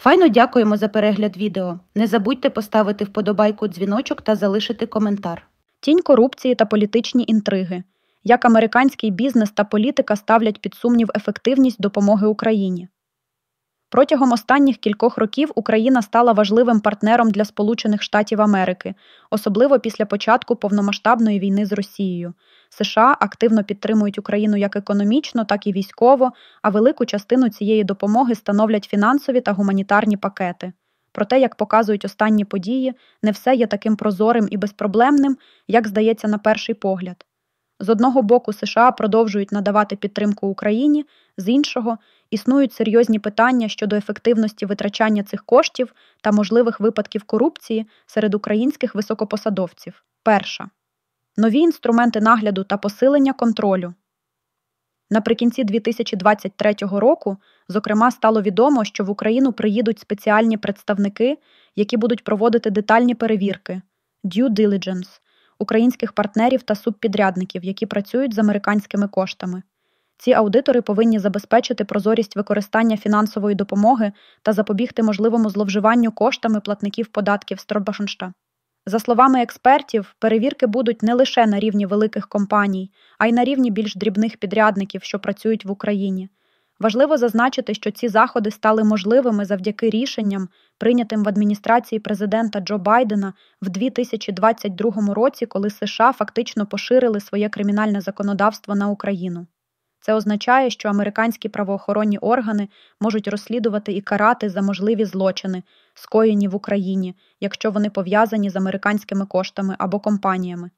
Файно дякуємо за перегляд відео. Не забудьте поставити вподобайку дзвіночок та залишити коментар. Тінь корупції та політичні інтриги. Як американський бізнес та політика ставлять під сумнів ефективність допомоги Україні? Протягом останніх кількох років Україна стала важливим партнером для Сполучених Штатів Америки, особливо після початку повномасштабної війни з Росією. США активно підтримують Україну як економічно, так і військово, а велику частину цієї допомоги становлять фінансові та гуманітарні пакети. Проте, як показують останні події, не все є таким прозорим і безпроблемним, як здається на перший погляд. З одного боку, США продовжують надавати підтримку Україні, з іншого існують серйозні питання щодо ефективності витрачання цих коштів та можливих випадків корупції серед українських високопосадовців. Перша нові інструменти нагляду та посилення контролю. Наприкінці 2023 року, зокрема, стало відомо, що в Україну приїдуть спеціальні представники, які будуть проводити детальні перевірки due diligence українських партнерів та субпідрядників, які працюють з американськими коштами. Ці аудитори повинні забезпечити прозорість використання фінансової допомоги та запобігти можливому зловживанню коштами платників податків Стробашеншта. За словами експертів, перевірки будуть не лише на рівні великих компаній, а й на рівні більш дрібних підрядників, що працюють в Україні. Важливо зазначити, що ці заходи стали можливими завдяки рішенням, прийнятим в адміністрації президента Джо Байдена в 2022 році, коли США фактично поширили своє кримінальне законодавство на Україну. Це означає, що американські правоохоронні органи можуть розслідувати і карати за можливі злочини, скоєні в Україні, якщо вони пов'язані з американськими коштами або компаніями.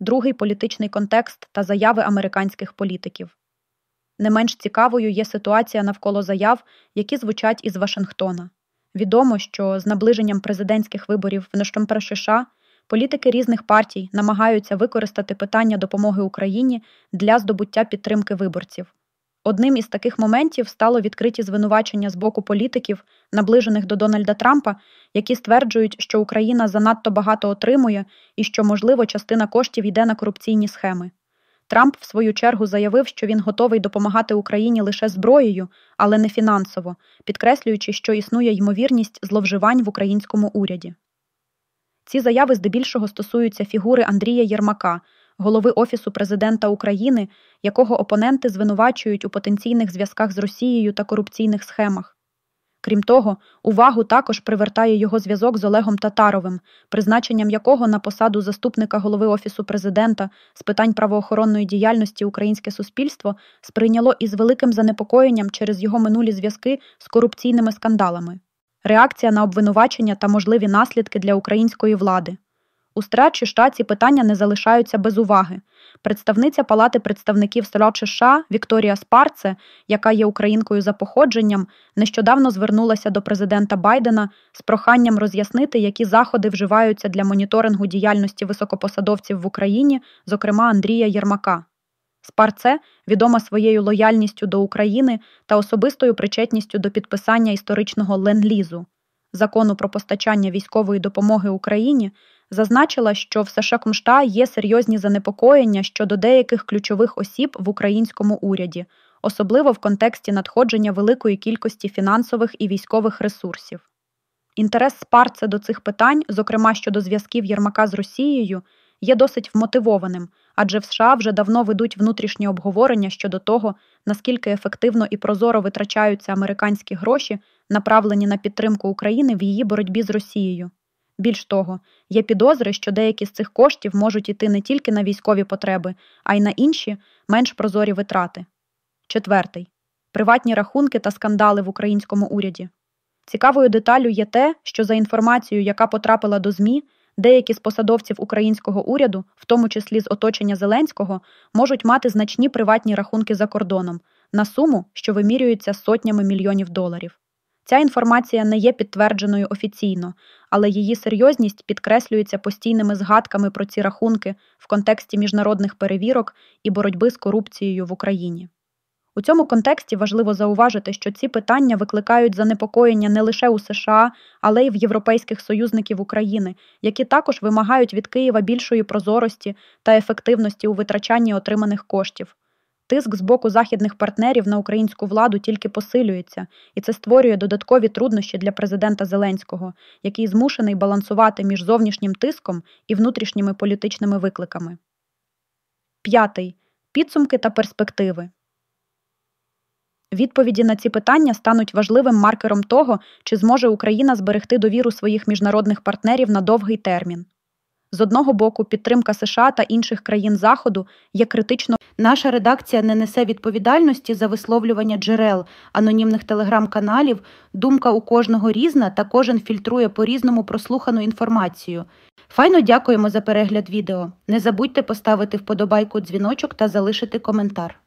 Другий політичний контекст та заяви американських політиків. Не менш цікавою є ситуація навколо заяв, які звучать із Вашингтона. Відомо, що з наближенням президентських виборів в США Політики різних партій намагаються використати питання допомоги Україні для здобуття підтримки виборців. Одним із таких моментів стало відкриті звинувачення з боку політиків, наближених до Дональда Трампа, які стверджують, що Україна занадто багато отримує і що, можливо, частина коштів йде на корупційні схеми. Трамп, в свою чергу, заявив, що він готовий допомагати Україні лише зброєю, але не фінансово, підкреслюючи, що існує ймовірність зловживань в українському уряді. Ці заяви здебільшого стосуються фігури Андрія Єрмака, голови Офісу президента України, якого опоненти звинувачують у потенційних зв'язках з Росією та корупційних схемах. Крім того, увагу також привертає його зв'язок з Олегом Татаровим, призначенням якого на посаду заступника голови Офісу президента з питань правоохоронної діяльності українське суспільство сприйняло із великим занепокоєнням через його минулі зв'язки з корупційними скандалами реакція на обвинувачення та можливі наслідки для української влади. У США чи питання не залишаються без уваги. Представниця Палати представників села США Вікторія Спарце, яка є українкою за походженням, нещодавно звернулася до президента Байдена з проханням роз'яснити, які заходи вживаються для моніторингу діяльності високопосадовців в Україні, зокрема Андрія Єрмака. Спарце відома своєю лояльністю до України та особистою причетністю до підписання історичного ленд-лізу, закону про постачання військової допомоги Україні, зазначила, що в США Кмшта є серйозні занепокоєння щодо деяких ключових осіб в українському уряді, особливо в контексті надходження великої кількості фінансових і військових ресурсів. Інтерес Спарце до цих питань, зокрема щодо зв'язків Єрмака з Росією є досить вмотивованим, адже в США вже давно ведуть внутрішні обговорення щодо того, наскільки ефективно і прозоро витрачаються американські гроші, направлені на підтримку України в її боротьбі з Росією. Більш того, є підозри, що деякі з цих коштів можуть іти не тільки на військові потреби, а й на інші, менш прозорі витрати. Четвертий приватні рахунки та скандали в українському уряді. Цікавою деталю є те, що за інформацією, яка потрапила до ЗМІ, деякі з посадовців українського уряду, в тому числі з оточення Зеленського, можуть мати значні приватні рахунки за кордоном на суму, що вимірюється сотнями мільйонів доларів. Ця інформація не є підтвердженою офіційно, але її серйозність підкреслюється постійними згадками про ці рахунки в контексті міжнародних перевірок і боротьби з корупцією в Україні. У цьому контексті важливо зауважити, що ці питання викликають занепокоєння не лише у США, але й в європейських союзників України, які також вимагають від Києва більшої прозорості та ефективності у витрачанні отриманих коштів. Тиск з боку західних партнерів на українську владу тільки посилюється, і це створює додаткові труднощі для президента Зеленського, який змушений балансувати між зовнішнім тиском і внутрішніми політичними викликами. П'ятий підсумки та перспективи. Відповіді на ці питання стануть важливим маркером того, чи зможе Україна зберегти довіру своїх міжнародних партнерів на довгий термін. З одного боку, підтримка США та інших країн Заходу є критично. Наша редакція не несе відповідальності за висловлювання джерел, анонімних телеграм-каналів. Думка у кожного різна та кожен фільтрує по різному прослухану інформацію. Файно дякуємо за перегляд відео. Не забудьте поставити вподобайку дзвіночок та залишити коментар.